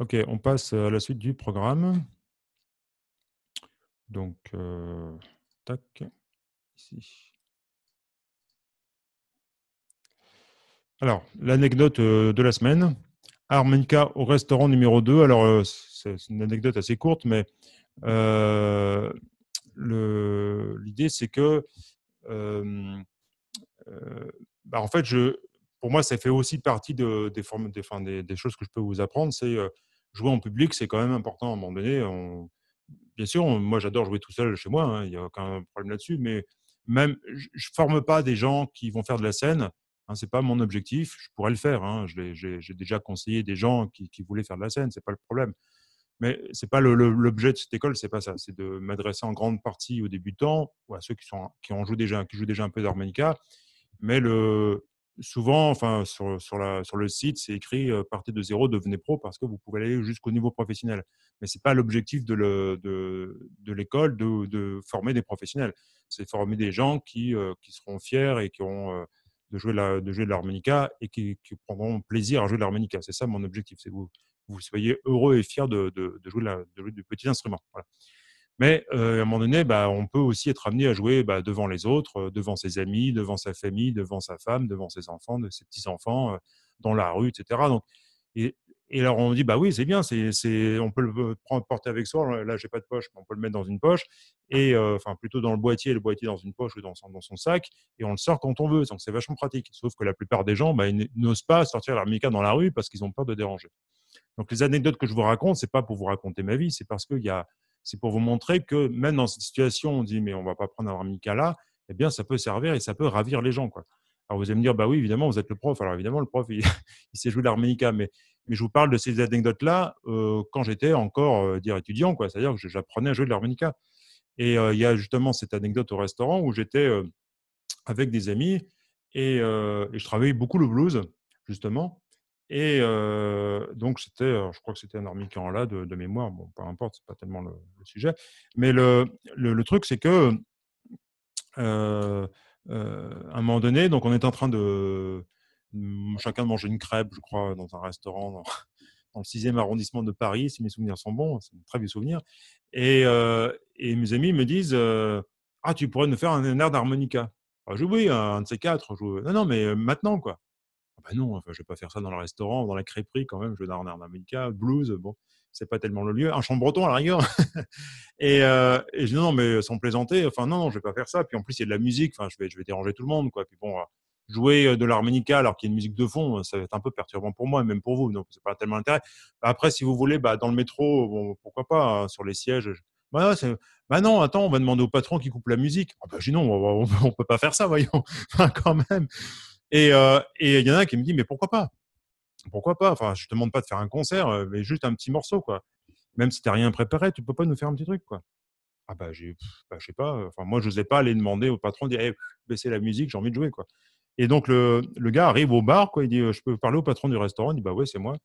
Ok, on passe à la suite du programme. Donc, euh, tac, ici. Alors, l'anecdote euh, de la semaine. Armenka au restaurant numéro 2. Alors, euh, c'est une anecdote assez courte, mais l'idée, c'est que, bah, en fait, je, pour moi, ça fait aussi partie de, des, formes, des, choses que je peux vous apprendre. C'est jouer en public, c'est quand même important à un moment donné. On... Bien sûr, moi j'adore jouer tout seul chez moi, hein, il n'y a aucun problème là-dessus, mais même je forme pas des gens qui vont faire de la scène. Hein, c'est pas mon objectif. Je pourrais le faire. Hein. J'ai déjà conseillé des gens qui, qui, voulaient faire de la scène. C'est pas le problème. Mais c'est pas l'objet de cette école. C'est pas ça. C'est de m'adresser en grande partie aux débutants ou à ceux qui sont qui ont jouent déjà, qui jouent déjà un peu d'harmonica. Mais le souvent, enfin, sur, le site, c'est écrit euh, partez de zéro, devenez pro parce que vous pouvez aller jusqu'au niveau professionnel. Mais ce n'est pas l'objectif de, l'école de, former des professionnels. C'est former des gens qui, euh, seront fiers et qui ont euh, de jouer, de de l'harmonica et qui, prendront plaisir à jouer de l'harmonica. C'est ça mon objectif, c'est que vous, soyez heureux et fiers de, jouer, de jouer du petit instrument. Mais euh, à un moment donné, bah, on peut aussi être amené à jouer bah, devant les autres, euh, devant ses amis, devant sa famille, devant sa femme, devant ses enfants, ses petits-enfants, euh, dans la rue, etc. et, alors on dit, bah oui, c'est bien, on peut le prendre, porter avec soi. Là, j'ai pas de poche, mais on peut le mettre dans une poche, et enfin plutôt dans le boîtier, le boîtier dans une poche ou dans son, sac, et on le sort quand on veut. Donc c'est vachement pratique. Sauf que la plupart des gens, bah, n'osent pas sortir leur mica dans la rue parce qu'ils ont peur de déranger. Donc les anecdotes que je vous raconte, c'est pas pour vous raconter ma vie, c'est parce qu'il y a c'est pour vous montrer que même dans cette situation, on dit mais on va pas prendre un là, eh bien ça peut servir et ça peut ravir les gens. Quoi. Alors vous allez me dire bah oui évidemment vous êtes le prof. Alors évidemment le prof il, sait jouer l'harmonica, mais mais je vous parle de ces anecdotes là euh, quand j'étais encore euh, dire étudiant quoi, c'est-à-dire que j'apprenais à jouer de l'harmonica. Et euh, il y a justement cette anecdote au restaurant où j'étais avec des amis et, et je travaillais beaucoup le blues justement. Et donc, c'était, je crois que c'était un en là de, de, mémoire, bon, peu importe, c'est pas tellement le, sujet. Mais le, le, truc, c'est que à un moment donné, donc on est en train de mmh, chacun de manger une crêpe, je crois, dans un restaurant dans, le 6e arrondissement de Paris, si mes souvenirs sont bons, c'est un très vieux souvenir. Et, et mes amis me disent Ah, tu pourrais nous faire un, air d'harmonica. Ah, je joue oui, un de ces quatre. Je, non, non, mais maintenant, quoi ben non, enfin, je vais pas faire ça dans le restaurant, dans la crêperie quand même, je vais dans un America, blues, bon, c'est pas tellement le lieu, un breton, à la rigueur. Euh, et, je dis non, mais sans plaisanter, enfin non, je je vais pas faire ça. Puis en plus, il y a de la musique, enfin, je vais, je vais déranger tout le monde, quoi. Puis bon, euh, jouer euh, de l'harmonica alors qu'il y a une musique de fond, ça va être un peu perturbant pour moi, et même pour vous, donc c'est pas tellement l'intérêt. Après, si vous voulez, bah, dans le métro, pourquoi pas, hein, sur les sièges. Ben non, attends, on va demander au patron qui coupe la musique. Ben dis non, on, ne peut pas faire ça, voyons, enfin, quand même. Euh, et il y en a qui me dit, mais pourquoi pas Pourquoi pas Enfin, je te demande pas de faire un concert, euh, mais juste un petit morceau, quoi. Même si tu n'as rien préparé, tu peux pas nous faire un petit truc, quoi. Ah bah, bah je sais pas. Euh, enfin, moi, je n'osais pas aller demander au patron, dire, hey, «Eh, la musique, j'ai envie de jouer, quoi. Et donc, le, le, gars arrive au bar, quoi. Il dit, je peux parler au patron du restaurant Il dit, bah ouais, c'est moi.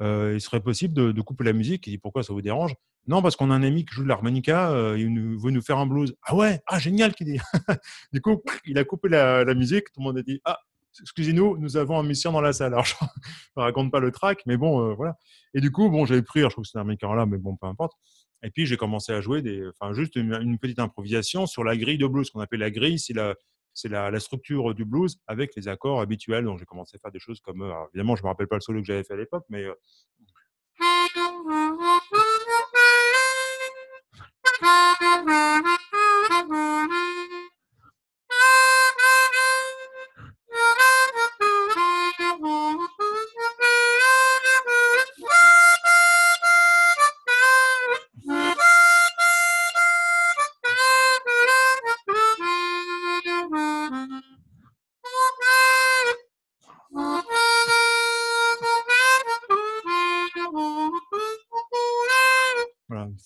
il serait possible de, couper la musique. Il dit pourquoi ça vous dérange Non, parce qu'on a un ami qui joue de l'harmonica, il veut nous faire un blues. Ah ouais, ah génial qu'il dit. du coup, il a coupé la, la, musique, tout le monde a dit ah excusez-nous, nous avons un mission dans la salle. Alors, je ne raconte pas le track, mais bon, euh, voilà. Et du coup, bon, j'avais pris, je trouve que c'est un américain là, mais bon, peu importe. Et puis, j'ai commencé à jouer des, enfin, juste une, petite improvisation sur la grille de blues, ce qu'on appelle la grille, c'est la, la, structure du blues avec les accords habituels. Donc, j'ai commencé à faire des choses comme, euh, évidemment, je ne me rappelle pas le solo que j'avais fait à l'époque, mais. Euh,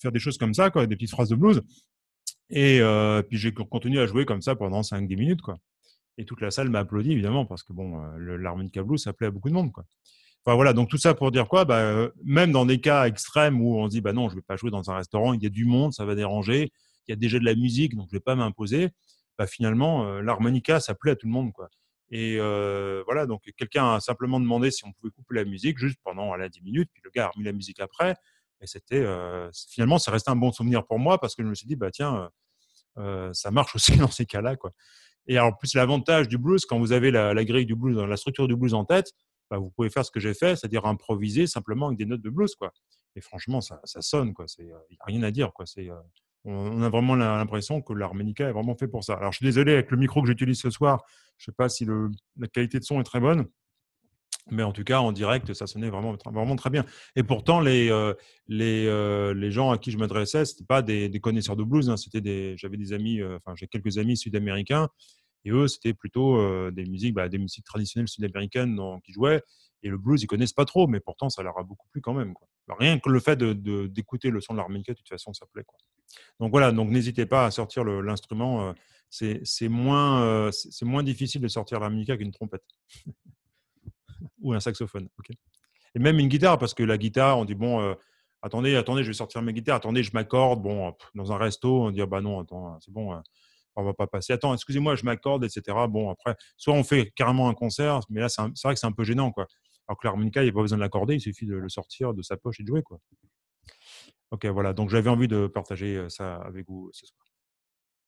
faire des choses comme ça, quoi, des petites phrases de blues. Et euh, puis j'ai continué à jouer comme ça pendant 5-10 minutes. Quoi. Et toute la salle m'a applaudi, évidemment, parce que bon, euh, l'harmonica blues, ça plaît à beaucoup de monde. Quoi. Enfin voilà, donc tout ça pour dire quoi bah, euh, Même dans des cas extrêmes où on se dit bah non, je ne vais pas jouer dans un restaurant, il y a du monde, ça va déranger, il y a déjà de la musique, donc je ne vais pas m'imposer. Bah, finalement, l'harmonica, ça plaît à tout le monde. Quoi. Et voilà, donc quelqu'un a simplement demandé si on pouvait couper la musique juste pendant la 10 minutes, puis le gars a remis la musique après. Et c'était euh, finalement, ça reste un bon souvenir pour moi parce que je me suis dit, bah tiens, euh, euh, ça marche aussi dans ces cas-là, quoi. Et en plus, l'avantage du blues, quand vous avez la, grille du blues, la structure du blues en tête, bah, vous pouvez faire ce que j'ai fait, c'est-à-dire improviser simplement avec des notes de blues, quoi. Et franchement, ça, ça sonne, quoi. C'est rien à dire, quoi. C'est on a vraiment l'impression que l'harmonica est vraiment fait pour ça. Alors, je suis désolé avec le micro que j'utilise ce soir. Je ne sais pas si la qualité de son est très bonne. Mais en tout cas, en direct, ça sonnait vraiment, vraiment très bien. Et pourtant, les, euh, les, euh, les gens à qui je m'adressais, ce n'étaient pas des, des, connaisseurs de blues. Hein, c'était des, j'avais des amis, euh, enfin, j'ai quelques amis sud-américains. Et eux, c'était plutôt des, musiques, bah, des musiques traditionnelles sud-américaines qui jouaient. Et le blues, ils connaissent pas trop, mais pourtant, ça leur a beaucoup plu quand même. Quoi. Bah, rien que le fait de, d'écouter le son de l'harmonica, de toute façon, ça plaît. Quoi. Donc voilà, donc n'hésitez pas à sortir l'instrument. c'est, moins, c'est moins difficile de sortir l'harmonica qu'une trompette. ou un saxophone. ok Et même une guitare, parce que la guitare, on dit bon, euh, attendez, attendez, je vais sortir ma guitare, attendez, je m'accorde. Bon, dans un resto, on dit ah bah non, attends, hein, c'est bon, hein, on va pas passer. Attends, excusez-moi, je m'accorde, etc. Bon, après, soit on fait carrément un concert, mais là, c'est vrai que c'est un peu gênant, quoi. Alors que l'harmonica, il n'y a pas besoin de l'accorder, il suffit de le sortir de sa poche et de jouer, quoi. Ok, voilà. Donc j'avais envie de partager euh, ça avec vous ce soir.